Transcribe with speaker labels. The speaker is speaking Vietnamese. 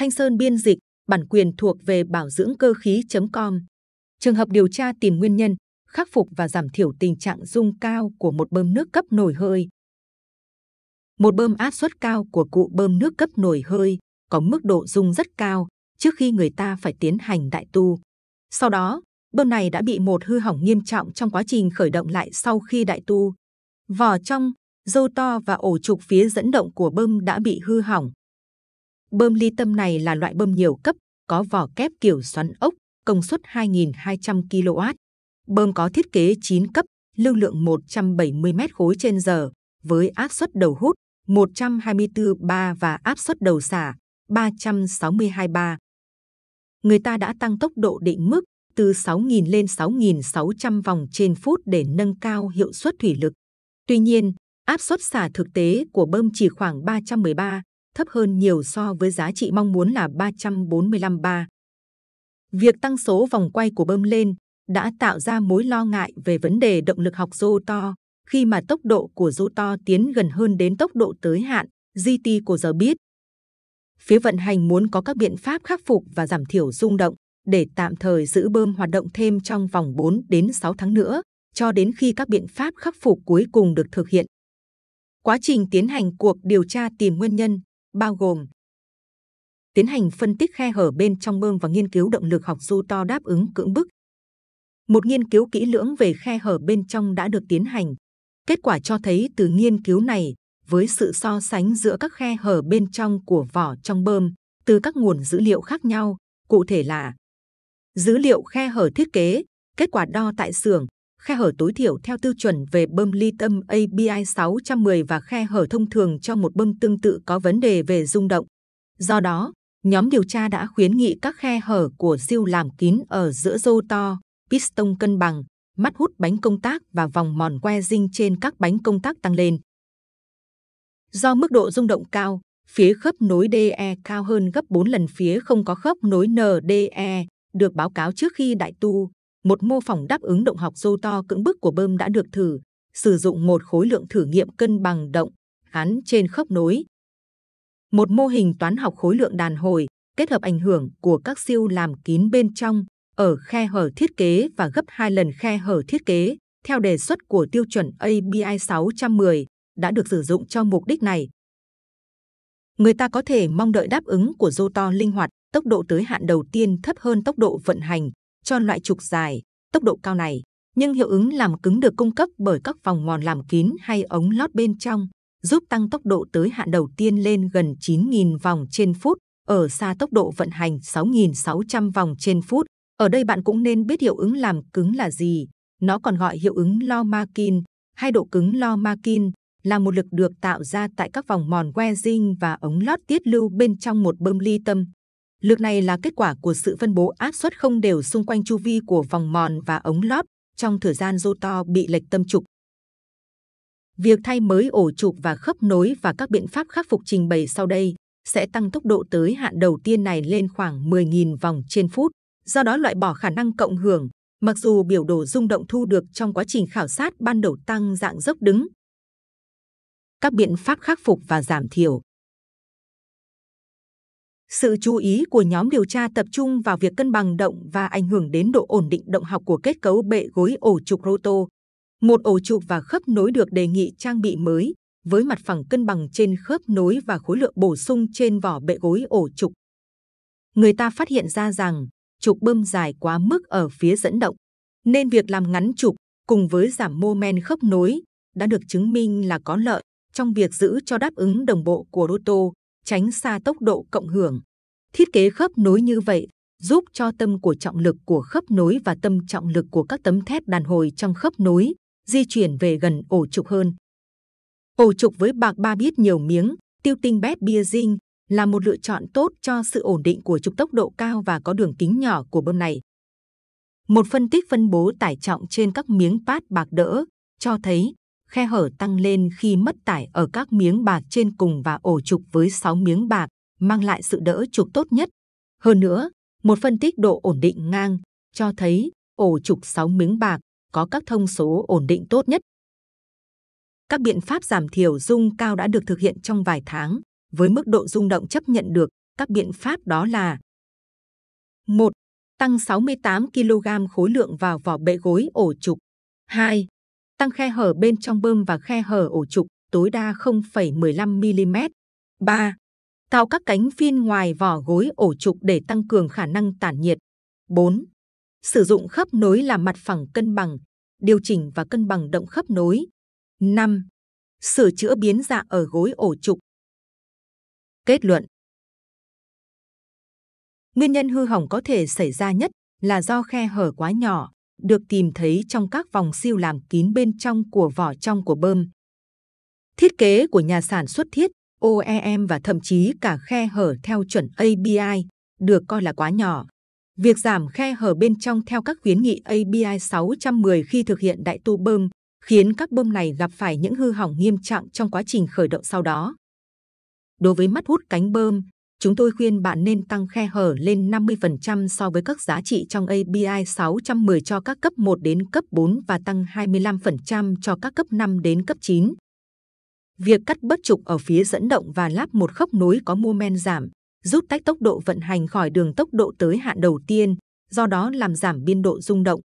Speaker 1: Thanh Sơn biên dịch, bản quyền thuộc về bảo dưỡng cơ khí.com. Trường hợp điều tra tìm nguyên nhân, khắc phục và giảm thiểu tình trạng dung cao của một bơm nước cấp nổi hơi. Một bơm áp suất cao của cụ bơm nước cấp nổi hơi có mức độ dung rất cao trước khi người ta phải tiến hành đại tu. Sau đó, bơm này đã bị một hư hỏng nghiêm trọng trong quá trình khởi động lại sau khi đại tu. Vỏ trong, dâu to và ổ trục phía dẫn động của bơm đã bị hư hỏng, Bơm ly tâm này là loại bơm nhiều cấp, có vỏ kép kiểu xoắn ốc, công suất 2.200 kW. Bơm có thiết kế 9 cấp, lưu lượng 170 m khối trên giờ, với áp suất đầu hút 124 bar và áp suất đầu xả 362 bar. Người ta đã tăng tốc độ định mức từ 6.000 lên 6.600 vòng trên phút để nâng cao hiệu suất thủy lực. Tuy nhiên, áp suất xả thực tế của bơm chỉ khoảng 313 thấp hơn nhiều so với giá trị mong muốn là 345,3. Việc tăng số vòng quay của bơm lên đã tạo ra mối lo ngại về vấn đề động lực học rô to khi mà tốc độ của rô to tiến gần hơn đến tốc độ tới hạn GT của giờ biết. Phía vận hành muốn có các biện pháp khắc phục và giảm thiểu rung động để tạm thời giữ bơm hoạt động thêm trong vòng 4 đến 6 tháng nữa cho đến khi các biện pháp khắc phục cuối cùng được thực hiện. Quá trình tiến hành cuộc điều tra tìm nguyên nhân, bao gồm tiến hành phân tích khe hở bên trong bơm và nghiên cứu động lực học du to đáp ứng cưỡng bức. Một nghiên cứu kỹ lưỡng về khe hở bên trong đã được tiến hành. Kết quả cho thấy từ nghiên cứu này, với sự so sánh giữa các khe hở bên trong của vỏ trong bơm từ các nguồn dữ liệu khác nhau, cụ thể là dữ liệu khe hở thiết kế, kết quả đo tại xưởng, khe hở tối thiểu theo tiêu chuẩn về bơm ly tâm ABI 610 và khe hở thông thường cho một bơm tương tự có vấn đề về rung động. Do đó, nhóm điều tra đã khuyến nghị các khe hở của siêu làm kín ở giữa rô to, piston cân bằng, mắt hút bánh công tác và vòng mòn que dinh trên các bánh công tác tăng lên. Do mức độ rung động cao, phía khớp nối DE cao hơn gấp 4 lần phía không có khớp nối NDE, được báo cáo trước khi đại tu một mô phỏng đáp ứng động học dô to cưỡng bức của bơm đã được thử, sử dụng một khối lượng thử nghiệm cân bằng động, gắn trên khớp nối. Một mô hình toán học khối lượng đàn hồi kết hợp ảnh hưởng của các siêu làm kín bên trong ở khe hở thiết kế và gấp hai lần khe hở thiết kế theo đề xuất của tiêu chuẩn ABI 610 đã được sử dụng cho mục đích này. Người ta có thể mong đợi đáp ứng của dô to linh hoạt, tốc độ tới hạn đầu tiên thấp hơn tốc độ vận hành cho loại trục dài, tốc độ cao này, nhưng hiệu ứng làm cứng được cung cấp bởi các vòng mòn làm kín hay ống lót bên trong, giúp tăng tốc độ tới hạn đầu tiên lên gần 9.000 vòng trên phút, ở xa tốc độ vận hành 6.600 vòng trên phút. Ở đây bạn cũng nên biết hiệu ứng làm cứng là gì. Nó còn gọi hiệu ứng Lo-Makin, hay độ cứng Lo-Makin, là một lực được tạo ra tại các vòng mòn wedging và ống lót tiết lưu bên trong một bơm ly tâm. Lực này là kết quả của sự phân bố áp suất không đều xung quanh chu vi của vòng mòn và ống lót trong thời gian rotor bị lệch tâm trục. Việc thay mới ổ trục và khớp nối và các biện pháp khắc phục trình bày sau đây sẽ tăng tốc độ tới hạn đầu tiên này lên khoảng 10.000 vòng trên phút, do đó loại bỏ khả năng cộng hưởng, mặc dù biểu đồ rung động thu được trong quá trình khảo sát ban đầu tăng dạng dốc đứng. Các biện pháp khắc phục và giảm thiểu sự chú ý của nhóm điều tra tập trung vào việc cân bằng động và ảnh hưởng đến độ ổn định động học của kết cấu bệ gối ổ trục roto. Một ổ trục và khớp nối được đề nghị trang bị mới, với mặt phẳng cân bằng trên khớp nối và khối lượng bổ sung trên vỏ bệ gối ổ trục. Người ta phát hiện ra rằng trục bơm dài quá mức ở phía dẫn động, nên việc làm ngắn trục cùng với giảm mô men khớp nối đã được chứng minh là có lợi trong việc giữ cho đáp ứng đồng bộ của roto tránh xa tốc độ cộng hưởng. Thiết kế khớp nối như vậy giúp cho tâm của trọng lực của khớp nối và tâm trọng lực của các tấm thép đàn hồi trong khớp nối di chuyển về gần ổ trục hơn. Ổ trục với bạc ba biết nhiều miếng, tiêu tinh bét bia zinc là một lựa chọn tốt cho sự ổn định của trục tốc độ cao và có đường kính nhỏ của bơm này. Một phân tích phân bố tải trọng trên các miếng pad bạc đỡ cho thấy khe hở tăng lên khi mất tải ở các miếng bạc trên cùng và ổ trục với 6 miếng bạc, mang lại sự đỡ trục tốt nhất. Hơn nữa, một phân tích độ ổn định ngang cho thấy ổ trục 6 miếng bạc có các thông số ổn định tốt nhất. Các biện pháp giảm thiểu rung cao đã được thực hiện trong vài tháng, với mức độ rung động chấp nhận được, các biện pháp đó là 1. Tăng 68 kg khối lượng vào vỏ bệ gối ổ trục 2 tăng khe hở bên trong bơm và khe hở ổ trục tối đa 0,15 mm. 3. Tạo các cánh phiên ngoài vỏ gối ổ trục để tăng cường khả năng tản nhiệt. 4. Sử dụng khớp nối làm mặt phẳng cân bằng, điều chỉnh và cân bằng động khớp nối. 5. Sửa chữa biến dạng ở gối ổ trục. Kết luận Nguyên nhân hư hỏng có thể xảy ra nhất là do khe hở quá nhỏ, được tìm thấy trong các vòng siêu làm kín bên trong của vỏ trong của bơm. Thiết kế của nhà sản xuất thiết, OEM và thậm chí cả khe hở theo chuẩn ABI được coi là quá nhỏ. Việc giảm khe hở bên trong theo các khuyến nghị ABI 610 khi thực hiện đại tu bơm khiến các bơm này gặp phải những hư hỏng nghiêm trọng trong quá trình khởi động sau đó. Đối với mắt hút cánh bơm, chúng tôi khuyên bạn nên tăng khe hở lên 50% so với các giá trị trong ABI 610 cho các cấp 1 đến cấp 4 và tăng 25% cho các cấp 5 đến cấp 9. Việc cắt bất trục ở phía dẫn động và lắp một khớp nối có mô men giảm, giúp tách tốc độ vận hành khỏi đường tốc độ tới hạn đầu tiên, do đó làm giảm biên độ rung động.